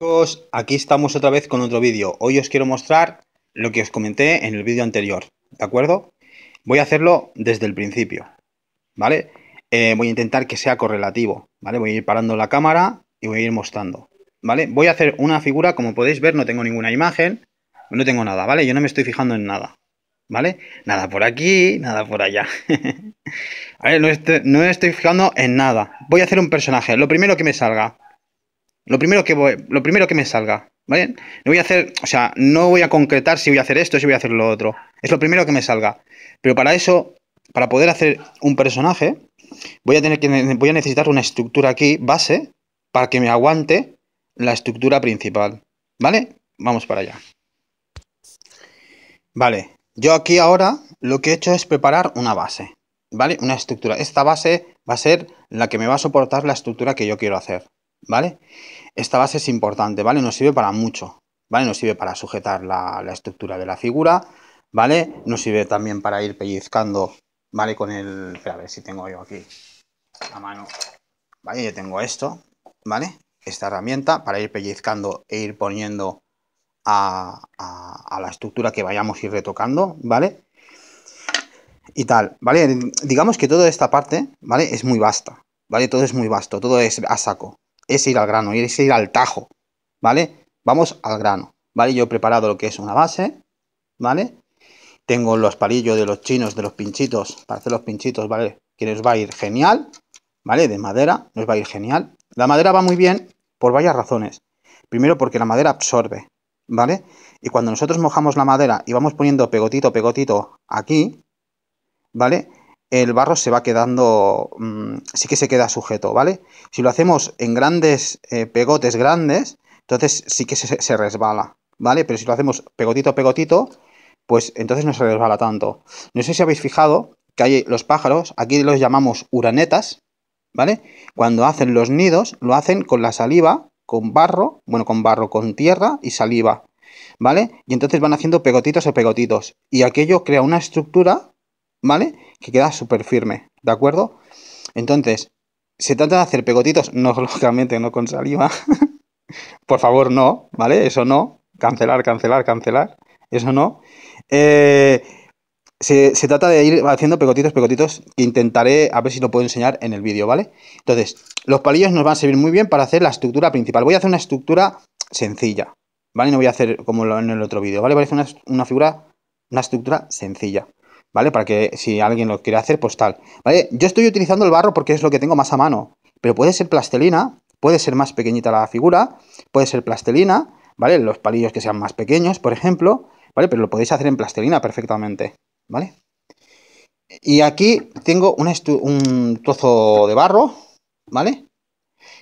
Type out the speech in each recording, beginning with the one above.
Chicos, aquí estamos otra vez con otro vídeo. Hoy os quiero mostrar lo que os comenté en el vídeo anterior, ¿de acuerdo? Voy a hacerlo desde el principio, ¿vale? Eh, voy a intentar que sea correlativo, ¿vale? Voy a ir parando la cámara y voy a ir mostrando, ¿vale? Voy a hacer una figura, como podéis ver, no tengo ninguna imagen, no tengo nada, ¿vale? Yo no me estoy fijando en nada, ¿vale? Nada por aquí, nada por allá. no, no estoy fijando en nada. Voy a hacer un personaje, lo primero que me salga, lo primero que, lo primero que me salga, ¿vale? No voy a hacer, o sea, no voy a concretar si voy a hacer esto, si voy a hacer lo otro. Es lo primero que me salga. Pero para eso, para poder hacer un personaje, voy a tener que voy a necesitar una estructura aquí base para que me aguante la estructura principal, ¿vale? Vamos para allá. Vale, yo aquí ahora lo que he hecho es preparar una base, ¿vale? Una estructura. Esta base va a ser la que me va a soportar la estructura que yo quiero hacer. ¿vale? Esta base es importante, ¿vale? Nos sirve para mucho, ¿vale? Nos sirve para sujetar la, estructura de la figura, ¿vale? Nos sirve también para ir pellizcando, ¿vale? Con el... a ver si tengo yo aquí la mano. yo tengo esto, ¿vale? Esta herramienta para ir pellizcando e ir poniendo a, a la estructura que vayamos a ir retocando, ¿vale? Y tal, ¿vale? Digamos que toda esta parte, ¿vale? Es muy vasta, ¿vale? Todo es muy vasto, todo es a saco, es ir al grano, es ir al tajo, ¿vale? Vamos al grano, ¿vale? Yo he preparado lo que es una base, ¿vale? Tengo los palillos de los chinos, de los pinchitos, para hacer los pinchitos, ¿vale? Que les va a ir genial, ¿vale? De madera, nos va a ir genial. La madera va muy bien por varias razones. Primero porque la madera absorbe, ¿vale? Y cuando nosotros mojamos la madera y vamos poniendo pegotito, pegotito aquí, ¿vale? el barro se va quedando, mm, sí que se queda sujeto, ¿vale? Si lo hacemos en grandes eh, pegotes grandes, entonces sí que se, se, resbala, ¿vale? Pero si lo hacemos pegotito a pegotito, pues entonces no se resbala tanto. No sé si habéis fijado que hay los pájaros, aquí los llamamos uranetas, ¿vale? Cuando hacen los nidos, lo hacen con la saliva, con barro, bueno, con barro, con tierra y saliva, ¿vale? Y entonces van haciendo pegotitos a pegotitos. Y aquello crea una estructura ¿vale? Que queda súper firme, ¿de acuerdo? Entonces, se trata de hacer pegotitos, no lógicamente, no con saliva. Por favor, no, ¿vale? Eso no. Cancelar, cancelar, cancelar. Eso no. Eh, se, trata de ir haciendo pegotitos, pegotitos, que intentaré a ver si lo puedo enseñar en el vídeo, ¿vale? Entonces, los palillos nos van a servir muy bien para hacer la estructura principal. Voy a hacer una estructura sencilla, ¿vale? No voy a hacer como en el otro vídeo, ¿vale? Voy a hacer una figura, una estructura sencilla. ¿vale? Para que si alguien lo quiere hacer, pues tal. ¿Vale? Yo estoy utilizando el barro porque es lo que tengo más a mano, pero puede ser plastelina, puede ser más pequeñita la figura, puede ser plastelina, ¿vale? Los palillos que sean más pequeños, por ejemplo, ¿vale? Pero lo podéis hacer en plastelina perfectamente, ¿vale? Y aquí tengo un, un trozo de barro, ¿vale?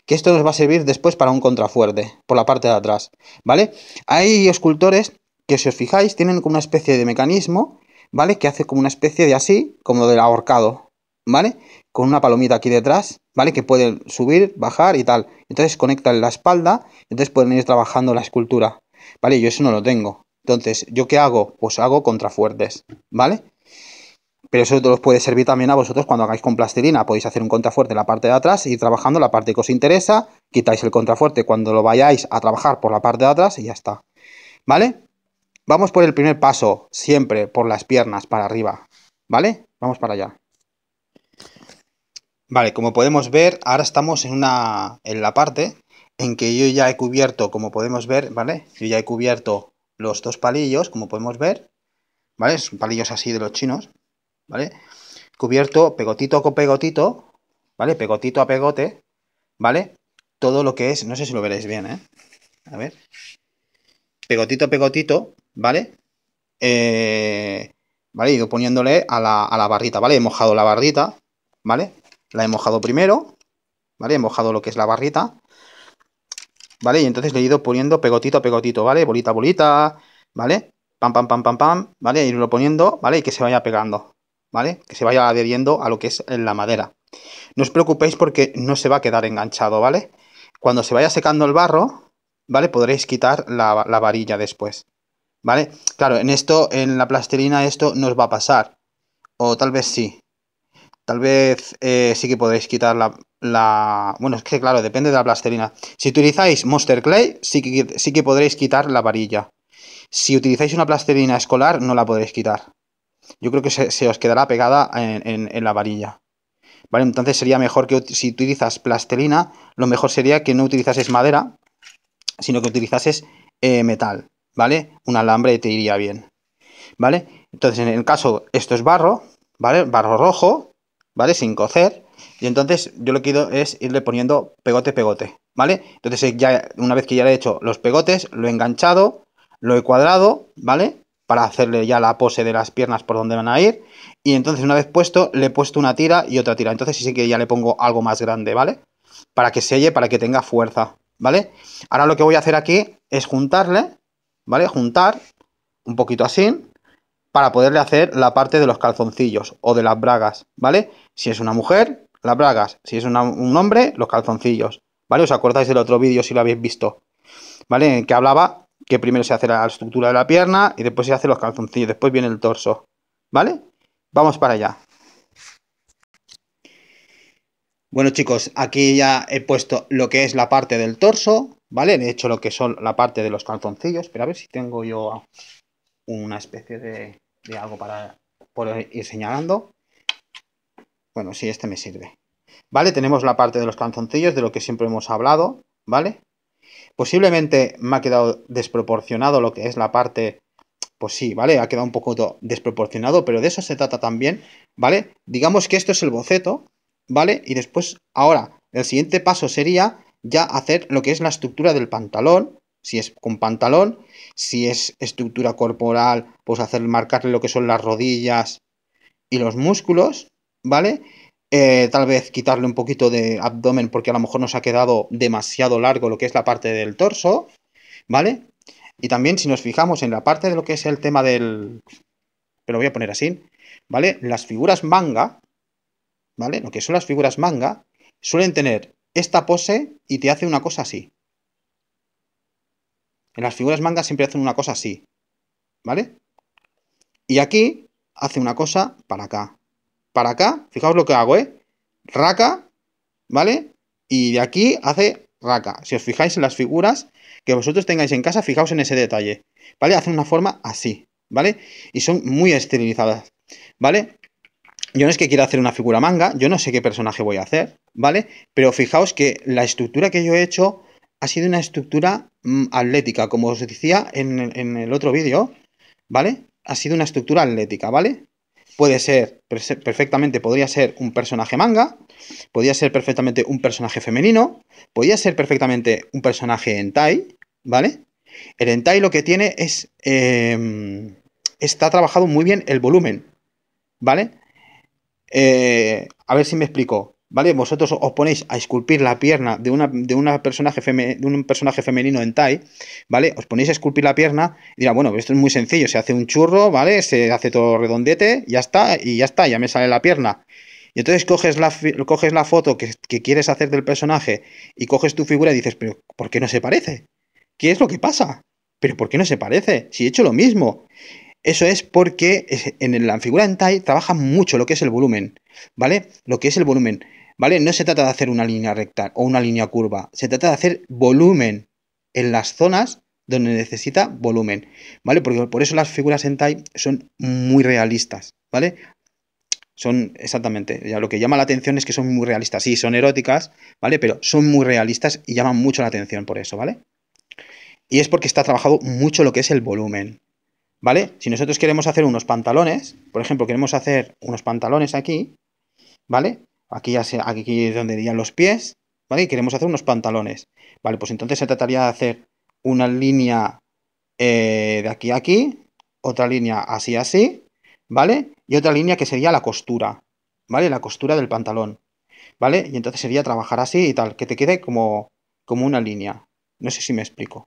Que esto nos va a servir después para un contrafuerte, por la parte de atrás, ¿vale? Hay escultores que, si os fijáis, tienen como una especie de mecanismo ¿vale? Que hace como una especie de así, como del ahorcado, ¿vale? Con una palomita aquí detrás, ¿vale? Que puede subir, bajar y tal. Entonces en la espalda, entonces pueden ir trabajando la escultura, ¿vale? Yo eso no lo tengo. Entonces, ¿yo qué hago? Pues hago contrafuertes, ¿vale? Pero eso os puede servir también a vosotros cuando hagáis con plastilina. Podéis hacer un contrafuerte en la parte de atrás, ir trabajando la parte que os interesa, quitáis el contrafuerte cuando lo vayáis a trabajar por la parte de atrás y ya está. ¿Vale? Vamos por el primer paso, siempre por las piernas para arriba, ¿vale? Vamos para allá. Vale, como podemos ver, ahora estamos en, una, en la parte en que yo ya he cubierto, como podemos ver, ¿vale? Yo ya he cubierto los dos palillos, como podemos ver, ¿vale? Son palillos así de los chinos, ¿vale? Cubierto pegotito con pegotito, ¿vale? Pegotito a pegote, ¿vale? Todo lo que es, no sé si lo veréis bien, ¿eh? A ver. Pegotito a pegotito, ¿vale? Eh, ¿Vale? He ido poniéndole a la, a la barrita, ¿vale? He mojado la barrita, ¿vale? La he mojado primero, ¿vale? He mojado lo que es la barrita, ¿vale? Y entonces le he ido poniendo pegotito a pegotito, ¿vale? Bolita a bolita, ¿vale? Pam, pam, pam, pam, pam, ¿vale? E irlo poniendo, ¿vale? Y que se vaya pegando, ¿vale? Que se vaya adheriendo a lo que es la madera. No os preocupéis porque no se va a quedar enganchado, ¿vale? Cuando se vaya secando el barro, ¿vale? Podréis quitar la varilla después, ¿Vale? Claro, en esto, en la plastilina, esto no os va a pasar. O tal vez sí. Tal vez eh, sí que podéis quitar la, Bueno, es que claro, depende de la plastilina. Si utilizáis Monster Clay, sí que, sí que podréis quitar la varilla. Si utilizáis una plastilina escolar, no la podréis quitar. Yo creo que se, os quedará pegada en, la varilla. ¿Vale? Entonces sería mejor que si utilizas plastilina, lo mejor sería que no utilizases madera, sino que utilizases eh, metal. ¿vale? Un alambre te iría bien, ¿vale? Entonces, en el caso, esto es barro, ¿vale? Barro rojo, ¿vale? Sin cocer. Y entonces yo lo que quiero es irle poniendo pegote, pegote, ¿vale? Entonces ya una vez que ya le he hecho los pegotes, lo he enganchado, lo he cuadrado, ¿vale? Para hacerle ya la pose de las piernas por donde van a ir. Y entonces una vez puesto, le he puesto una tira y otra tira. Entonces sí que ya le pongo algo más grande, ¿vale? Para que selle, para que tenga fuerza, ¿vale? Ahora lo que voy a hacer aquí es juntarle, ¿vale? Juntar un poquito así para poderle hacer la parte de los calzoncillos o de las bragas, ¿vale? Si es una mujer, las bragas. Si es un hombre, los calzoncillos, ¿vale? ¿Os acordáis del otro vídeo si lo habéis visto? ¿Vale? En el que hablaba que primero se hace la estructura de la pierna y después se hace los calzoncillos, después viene el torso, ¿vale? Vamos para allá. Bueno chicos, aquí ya he puesto lo que es la parte del torso, ¿Vale? He hecho lo que son la parte de los calzoncillos, pero a ver si tengo yo una especie de, algo para por ir señalando. Bueno, sí, este me sirve. ¿Vale? Tenemos la parte de los calzoncillos, de lo que siempre hemos hablado, ¿vale? Posiblemente me ha quedado desproporcionado lo que es la parte, pues sí, ¿vale? Ha quedado un poco desproporcionado, pero de eso se trata también, ¿vale? Digamos que esto es el boceto, ¿vale? Y después, ahora, el siguiente paso sería ya hacer lo que es la estructura del pantalón, si es con pantalón, si es estructura corporal, pues hacer marcarle lo que son las rodillas y los músculos, ¿vale? Eh, tal vez quitarle un poquito de abdomen porque a lo mejor nos ha quedado demasiado largo lo que es la parte del torso, ¿vale? Y también si nos fijamos en la parte de lo que es el tema del... Pero voy a poner así, ¿vale? Las figuras manga, ¿vale? Lo que son las figuras manga, suelen tener esta pose y te hace una cosa así. En las figuras manga siempre hacen una cosa así, ¿vale? Y aquí hace una cosa para acá. Para acá, fijaos lo que hago, ¿eh? Raca, ¿vale? Y de aquí hace raca. Si os fijáis en las figuras que vosotros tengáis en casa, fijaos en ese detalle, ¿vale? Hacen una forma así, ¿vale? Y son muy esterilizadas. ¿vale? Yo no es que quiera hacer una figura manga, yo no sé qué personaje voy a hacer, ¿vale? Pero fijaos que la estructura que yo he hecho ha sido una estructura mm, atlética, como os decía en, el otro vídeo, ¿vale? Ha sido una estructura atlética, ¿vale? Puede ser perfectamente, podría ser un personaje manga, podría ser perfectamente un personaje femenino, podría ser perfectamente un personaje tai, ¿vale? El Entai lo que tiene es... Em, está trabajado muy bien el volumen, ¿vale? Eh, a ver si me explico. ¿Vale? Vosotros os ponéis a esculpir la pierna de, una, de, una personaje de un personaje femenino en Tai, ¿vale? Os ponéis a esculpir la pierna y dirá, bueno, esto es muy sencillo, se hace un churro, ¿vale? Se hace todo redondete, ya está, y ya está, ya me sale la pierna. Y entonces coges la, coges la foto que, que, quieres hacer del personaje y coges tu figura y dices, pero ¿por qué no se parece? ¿Qué es lo que pasa? ¿Pero por qué no se parece? Si he hecho lo mismo. Eso es porque en la figura en Tai trabaja mucho lo que es el volumen, ¿vale? Lo que es el volumen, ¿vale? No se trata de hacer una línea recta o una línea curva, se trata de hacer volumen en las zonas donde necesita volumen, ¿vale? Porque por eso las figuras en Tai son muy realistas, ¿vale? Son exactamente, ya lo que llama la atención es que son muy realistas, sí, son eróticas, ¿vale? Pero son muy realistas y llaman mucho la atención por eso, ¿vale? Y es porque está trabajado mucho lo que es el volumen, ¿vale? Si nosotros queremos hacer unos pantalones, por ejemplo, queremos hacer unos pantalones aquí, ¿vale? Aquí, ya aquí es donde irían los pies, ¿vale? Y queremos hacer unos pantalones, ¿vale? Pues entonces se trataría de hacer una línea eh, de aquí a aquí, otra línea así así, ¿vale? Y otra línea que sería la costura, ¿vale? La costura del pantalón, ¿vale? Y entonces sería trabajar así y tal, que te quede como, como una línea. No sé si me explico.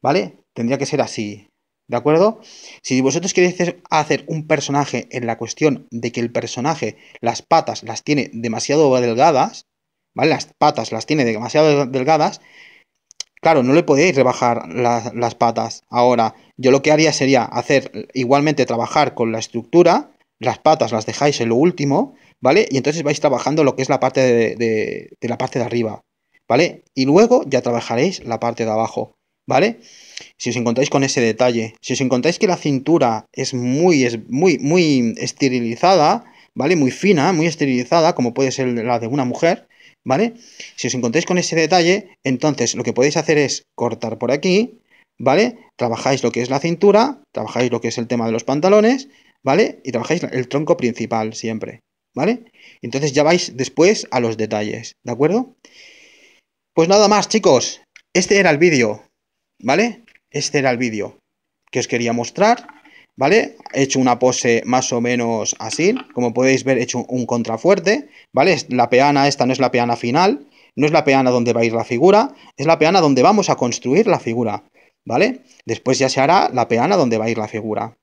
¿Vale? Tendría que ser así, ¿De acuerdo? Si vosotros queréis hacer un personaje en la cuestión de que el personaje las patas las tiene demasiado delgadas, ¿vale? Las patas las tiene demasiado delgadas, claro, no le podéis rebajar las, patas. Ahora, yo lo que haría sería hacer igualmente trabajar con la estructura, las patas las dejáis en lo último, ¿vale? Y entonces vais trabajando lo que es la parte de, la parte de arriba, ¿vale? Y luego ya trabajaréis la parte de abajo, ¿vale? vale si os encontráis con ese detalle, si os encontráis que la cintura es muy, es muy, muy esterilizada, ¿vale? Muy fina, muy esterilizada, como puede ser la de una mujer, ¿vale? Si os encontráis con ese detalle, entonces lo que podéis hacer es cortar por aquí, ¿vale? Trabajáis lo que es la cintura, trabajáis lo que es el tema de los pantalones, ¿vale? Y trabajáis el tronco principal siempre, ¿vale? Entonces ya vais después a los detalles, ¿de acuerdo? Pues nada más, chicos. Este era el vídeo, ¿vale? Este era el vídeo que os quería mostrar, ¿vale? He hecho una pose más o menos así, como podéis ver he hecho un contrafuerte, ¿vale? La peana esta no es la peana final, no es la peana donde va a ir la figura, es la peana donde vamos a construir la figura, ¿vale? Después ya se hará la peana donde va a ir la figura,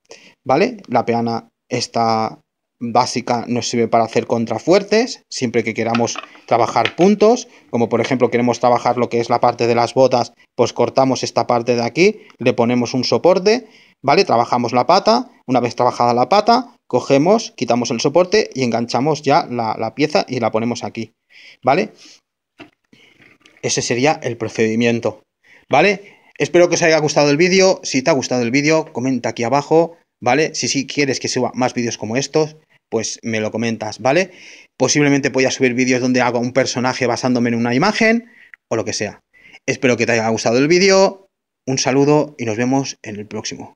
¿vale? La peana está básica nos sirve para hacer contrafuertes, siempre que queramos trabajar puntos, como por ejemplo queremos trabajar lo que es la parte de las botas, pues cortamos esta parte de aquí, le ponemos un soporte, ¿vale? Trabajamos la pata, una vez trabajada la pata, cogemos, quitamos el soporte y enganchamos ya la, pieza y la ponemos aquí, ¿vale? Ese sería el procedimiento, ¿vale? Espero que os haya gustado el vídeo, si te ha gustado el vídeo comenta aquí abajo, ¿vale? Si, si quieres que suba más vídeos como estos, pues me lo comentas, ¿vale? Posiblemente voy a subir vídeos donde hago un personaje basándome en una imagen o lo que sea. Espero que te haya gustado el vídeo, un saludo y nos vemos en el próximo.